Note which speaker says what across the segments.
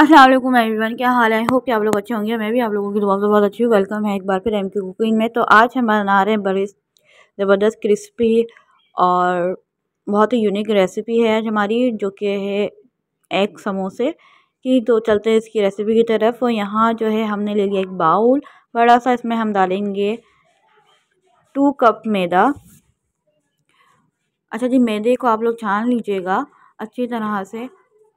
Speaker 1: Aslam everyone क्या हाल है hope कि आप लोग अच्छे होंगे मैं भी आप लोगों की दुआ से बहुत अच्छी हूँ वेलकम है एक बार फिर एम की कुकिंग में तो आज हम बना रहे हैं बड़े ज़बरदस्त क्रिस्पी और बहुत ही यूनिक रेसिपी है आज हमारी जो कि है एग समोसे की तो चलते हैं इसकी रेसिपी की तरफ यहाँ जो है हमने ले लिया एक बाउल बड़ा सा इसमें हम डालेंगे टू कप मैदा अच्छा जी मैदे को आप लोग छान लीजिएगा अच्छी तरह से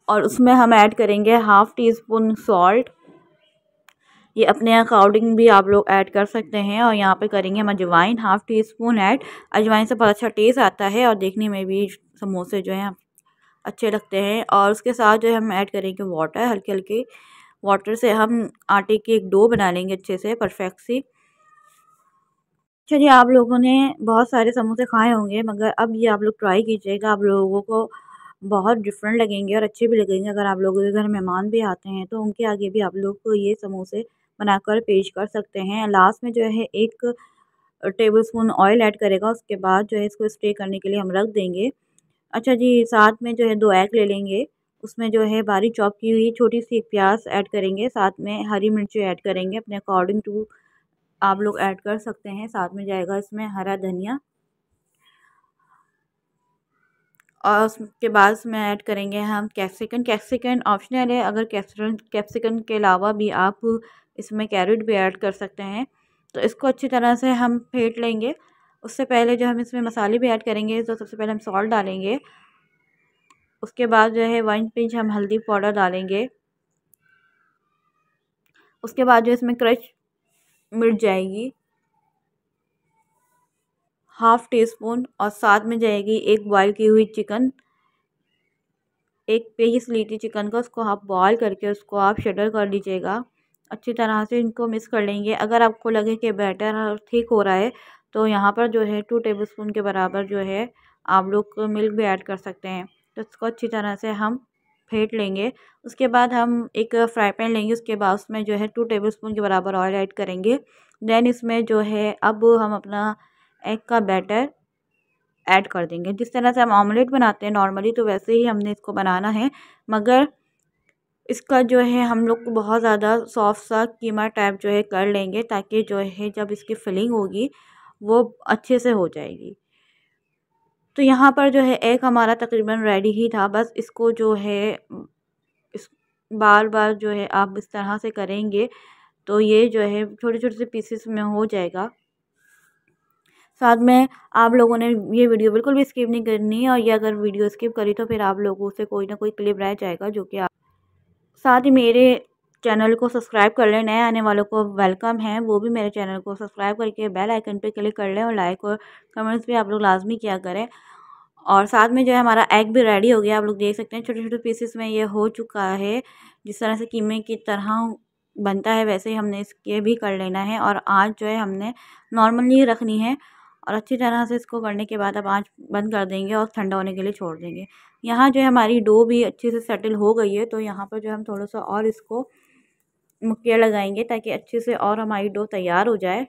Speaker 1: और उसमें हम ऐड करेंगे हाफ़ टी स्पून सॉल्ट ये अपने अकॉर्डिंग भी आप लोग ऐड कर सकते हैं और यहाँ पे करेंगे हम अजवाइन हाफ़ टी स्पून ऐड अजवाइन से बहुत अच्छा टेस्ट आता है और देखने में भी समोसे जो हैं अच्छे लगते हैं और उसके साथ जो है हम ऐड करेंगे वाटर हल्के हल्के वाटर से हम आटे की एक डो बना लेंगे अच्छे से परफेक्ट सी अच्छा जी आप लोगों ने बहुत सारे समोसे खाए होंगे मगर अब ये आप लोग ट्राई कीजिएगा आप लोगों को बहुत डिफरेंट लगेंगे और अच्छे भी लगेंगे अगर आप लोगों के घर मेहमान भी आते हैं तो उनके आगे भी आप लोग ये समोसे बनाकर पेश कर सकते हैं लास्ट में जो है एक टेबल स्पून ऑयल ऐड करेगा उसके बाद जो है इसको स्टे करने के लिए हम रख देंगे अच्छा जी साथ में जो है दो एग ले लेंगे उसमें जो है बारीक चॉप की हुई छोटी सी एक प्याज ऐड करेंगे साथ में हरी मिर्ची ऐड करेंगे अपने अकॉर्डिंग टू आप लोग ऐड कर सकते हैं साथ में जाएगा इसमें हरा धनिया और उसके बाद उसमें ऐड करेंगे हम कैप्सिकन कैप्सिकन ऑप्शनल है अगर कैप्सिकन कैप्सिकन के अलावा भी आप इसमें कैरेट भी ऐड कर सकते हैं तो इसको अच्छी तरह से हम फेंट लेंगे उससे पहले जो हम इसमें मसाले भी ऐड करेंगे तो सबसे पहले हम सॉल्ट डालेंगे उसके बाद जो है वन पिंच हम हल्दी पाउडर डालेंगे उसके बाद जो इसमें क्रश मिट जाएगी हाफ़ टी स्पून और साथ में जाएगी एक बॉयल की हुई चिकन एक पीस ली थी चिकन का उसको आप बॉयल करके उसको आप शटर कर लीजिएगा अच्छी तरह से इनको मिक्स कर लेंगे अगर आपको लगे कि बैटर ठीक हो रहा है तो यहाँ पर जो है टू टेबल स्पून के बराबर जो है आप लोग मिल्क भी ऐड कर सकते हैं तो इसको अच्छी तरह से हम फेंट लेंगे उसके बाद हम एक फ्राई पैन लेंगे उसके बाद उसमें जो है टू टेबल स्पून के बराबर ऑयल ऐड करेंगे देन इसमें जो है अब हम अपना एग का बैटर ऐड कर देंगे जिस तरह से हम ऑमलेट बनाते हैं नॉर्मली तो वैसे ही हमने इसको बनाना है मगर इसका जो है हम लोग को बहुत ज़्यादा सॉफ्ट सा कीमा टाइप जो है कर लेंगे ताकि जो है जब इसकी फिलिंग होगी वो अच्छे से हो जाएगी तो यहाँ पर जो है एग हमारा तकरीबन रेडी ही था बस इसको जो है इस बार बार जो है आप इस तरह से करेंगे तो ये जो है छोटे छोटे से पीसेस में हो जाएगा साथ में आप लोगों ने ये वीडियो बिल्कुल भी स्किप नहीं करनी और ये अगर वीडियो स्किप करी तो फिर आप लोगों से कोई ना कोई क्लिप रह जाएगा जो कि आप साथ ही मेरे चैनल को सब्सक्राइब कर लें नए आने वालों को वेलकम है वो भी मेरे चैनल को सब्सक्राइब करके बेल आइकन पे क्लिक कर लें और लाइक और कमेंट्स भी आप लोग लाजमी किया करें और साथ में जो है हमारा एग भी रेडी हो गया आप लोग देख सकते हैं छोटे छोटे पीसेस में ये हो चुका है जिस तरह से कीमे की तरह बनता है वैसे ही हमने इसके भी कर लेना है और आज जो है हमने नॉर्मली रखनी है और अच्छी तरह से इसको करने के बाद अब आँच बंद कर देंगे और ठंडा होने के लिए छोड़ देंगे यहाँ जो है हमारी डो भी अच्छे से सेटल हो गई है तो यहाँ पर जो हम थोड़ा सा और इसको मुक्किया लगाएंगे ताकि अच्छे से और हमारी डो तैयार हो जाए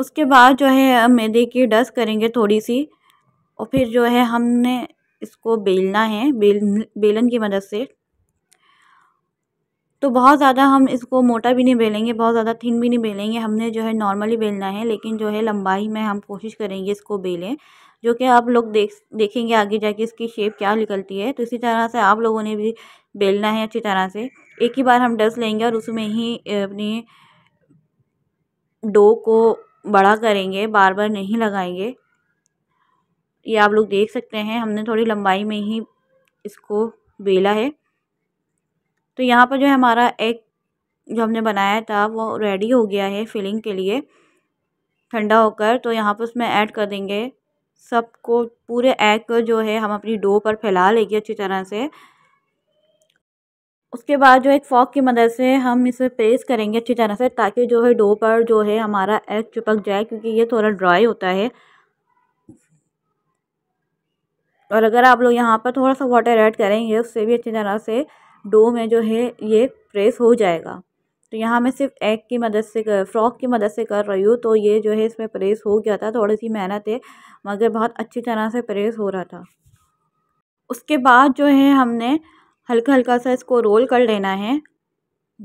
Speaker 1: उसके बाद जो है मैदे की डस्ट करेंगे थोड़ी सी और फिर जो है हमने इसको बेलना है बेल बेलन की मदद से तो बहुत ज़्यादा हम इसको मोटा भी नहीं बेलेंगे बहुत ज़्यादा थिन भी नहीं बेलेंगे हमने जो है नॉर्मली बेलना है लेकिन जो है लंबाई में हम कोशिश करेंगे इसको बेलें जो कि आप लोग देख देखेंगे आगे जाके इसकी शेप क्या निकलती है तो इसी तरह से आप लोगों ने भी बेलना है अच्छी तरह से एक ही बार हम डस लेंगे और उसमें ही अपनी डो को बड़ा करेंगे बार बार नहीं लगाएंगे ये आप लोग देख सकते हैं हमने थोड़ी लंबाई में ही इसको बेला है तो यहाँ पर जो है हमारा एग जो हमने बनाया था वो रेडी हो गया है फिलिंग के लिए ठंडा होकर तो यहाँ पर उसमें ऐड कर देंगे सबको पूरे एग को जो है हम अपनी डो पर फैला लेंगे अच्छी तरह से उसके बाद जो एक फॉक की मदद से हम इसे प्रेस करेंगे अच्छी तरह से ताकि जो है डो पर जो है हमारा एग चिपक जाए क्योंकि ये थोड़ा ड्राई होता है और अगर आप लोग यहाँ पर थोड़ा सा वाटर ऐड करेंगे उससे भी अच्छी तरह से डो में जो है ये प्रेस हो जाएगा तो यहाँ मैं सिर्फ एग की मदद से कर फ़्रॉक की मदद से कर रही हूँ तो ये जो है इसमें प्रेस हो गया था थोड़ी सी मेहनत है मगर बहुत अच्छी तरह से प्रेस हो रहा था उसके बाद जो है हमने हल्का हल्का सा इसको रोल कर लेना है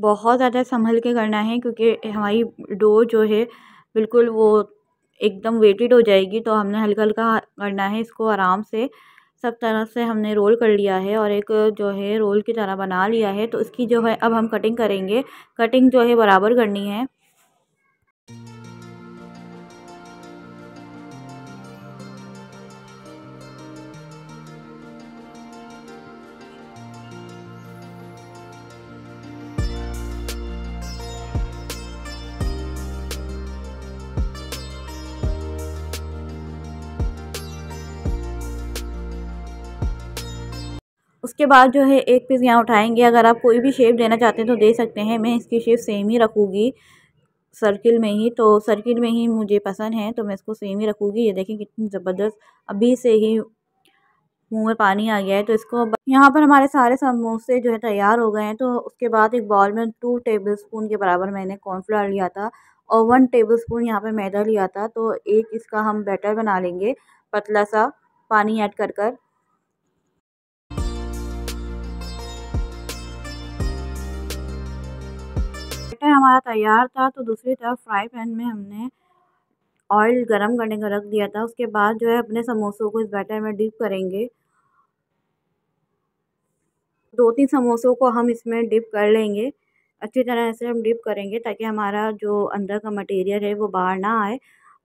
Speaker 1: बहुत ज़्यादा संभल के करना है क्योंकि हमारी डो जो है बिल्कुल वो एकदम वेटेड हो जाएगी तो हमने हल्का हल्का करना है इसको आराम से सब तरह से हमने रोल कर लिया है और एक जो है रोल की तरह बना लिया है तो इसकी जो है अब हम कटिंग करेंगे कटिंग जो है बराबर करनी है उसके बाद जो है एक पीस यहाँ उठाएंगे अगर आप कोई भी शेप देना चाहते हैं तो दे सकते हैं मैं इसकी शेप सेम ही रखूँगी सर्किल में ही तो सर्किल में ही मुझे पसंद है तो मैं इसको सेम ही रखूँगी ये देखें कितनी ज़बरदस्त अभी से ही मुँह में पानी आ गया है तो इसको यहाँ पर हमारे सारे समोसे जो है तैयार हो गए हैं तो उसके बाद एक बॉल में टू टेबल स्पून के बराबर मैंने कॉर्नफ्लावर लिया था और वन टेबल स्पून यहाँ पर मैदा लिया था तो एक इसका हम बैटर बना लेंगे पतला सा पानी ऐड कर कर बैटर हमारा तैयार था तो दूसरी तरफ फ्राई पैन में हमने ऑयल गरम करने का रख दिया था उसके बाद जो है अपने समोसों को इस बैटर में डिप करेंगे दो तीन समोसों को हम इसमें डिप कर लेंगे अच्छी तरह से हम डिप करेंगे ताकि हमारा जो अंदर का मटेरियल है वो बाहर ना आए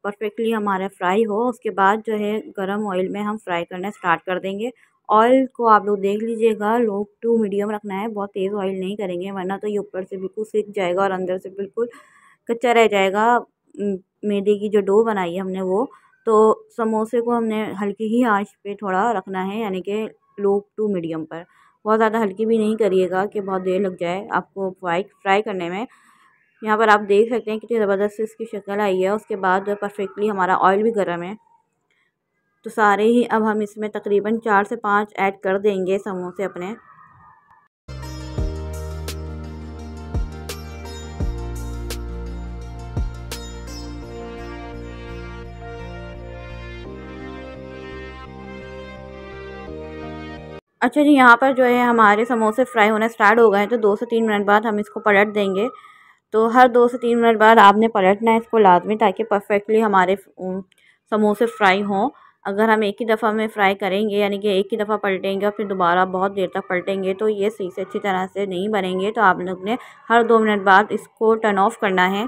Speaker 1: परफेक्टली हमारा फ्राई हो उसके बाद जो है गरम ऑयल में हम फ्राई करना स्टार्ट कर देंगे ऑयल को आप लोग देख लीजिएगा लो टू मीडियम रखना है बहुत तेज़ ऑयल नहीं करेंगे वरना तो ये ऊपर से बिल्कुल सीख जाएगा और अंदर से बिल्कुल कच्चा रह जाएगा मैदे की जो डो बनाई है हमने वो तो समोसे को हमने हल्की ही आंच पे थोड़ा रखना है यानी कि लो टू मीडियम पर बहुत ज़्यादा हल्की भी नहीं करिएगा कि बहुत देर लग जाए आपको फ्राई फ्राई करने में यहाँ पर आप देख सकते हैं कितनी ज़बरदस्त इसकी शक्ल आई है उसके बाद परफेक्टली हमारा ऑयल भी गर्म है तो सारे ही अब हम इसमें तकरीबन चार से पाँच ऐड कर देंगे समोसे अपने अच्छा जी यहाँ पर जो है हमारे समोसे फ्राई होना स्टार्ट हो गए हैं तो दो से तीन मिनट बाद हम इसको पलट देंगे तो हर दो से तीन मिनट बाद आपने पलटना है इसको लाजमी ताकि परफेक्टली हमारे समोसे फ्राई हों अगर हम एक ही दफ़ा में फ्राई करेंगे यानी कि एक ही दफ़ा पलटेंगे और फिर दोबारा बहुत देर तक पलटेंगे तो ये सही से अच्छी तरह से नहीं बनेंगे तो आप लोग ने हर दो मिनट बाद इसको टर्न ऑफ करना है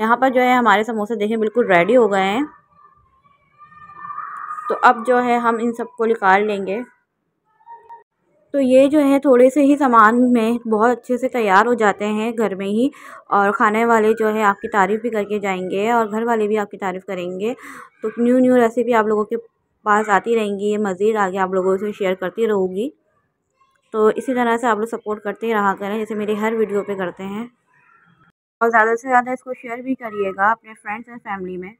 Speaker 1: यहाँ पर जो है हमारे समोसे देखें बिल्कुल रेडी हो गए हैं तो अब जो है हम इन सबको निकाल लेंगे तो ये जो है थोड़े से ही सामान में बहुत अच्छे से तैयार हो जाते हैं घर में ही और खाने वाले जो है आपकी तारीफ़ भी करके जाएंगे और घर वाले भी आपकी तारीफ़ करेंगे तो न्यू न्यू रेसिपी आप लोगों के पास आती रहेंगी ये मज़ीद आगे आप लोगों से शेयर करती रहूँगी तो इसी तरह से आप लोग सपोर्ट करते ही रहा करें जैसे मेरी हर वीडियो पर करते हैं और ज़्यादा से ज़्यादा इसको शेयर भी करिएगा अपने फ्रेंड्स एंड फैमिली में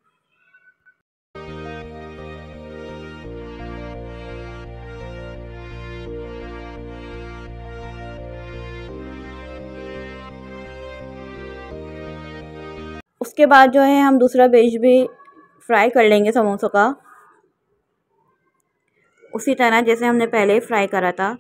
Speaker 1: उसके बाद जो है हम दूसरा बेज भी फ्राई कर लेंगे समोसों का उसी तरह जैसे हमने पहले फ्राई करा था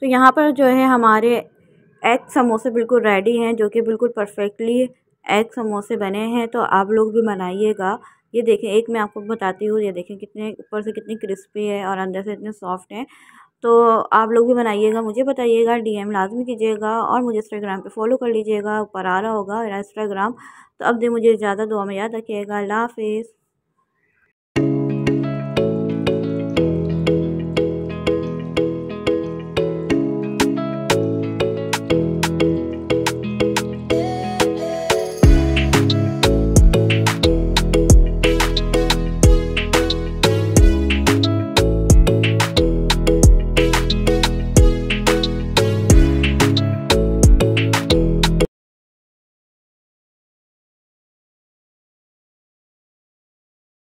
Speaker 1: तो यहाँ पर जो है हमारे एग समोसे बिल्कुल रेडी हैं जो कि बिल्कुल परफेक्टली एग समोसे बने हैं तो आप लोग भी बनाइएगा ये देखें एक मैं आपको बताती हूँ ये देखें कितने ऊपर से कितनी क्रिस्पी है और अंदर से इतने सॉफ्ट हैं तो आप लोग भी बनाइएगा मुझे बताइएगा डीएम लाजमी कीजिएगा और मुझे इंस्टाग्राम पे फॉलो कर लीजिएगा ऊपर आ रहा होगा मेरा इंस्टाग्राम तो अब दे मुझे ज़्यादा दुआ में याद रखिएगा अल्लाह हाफिज़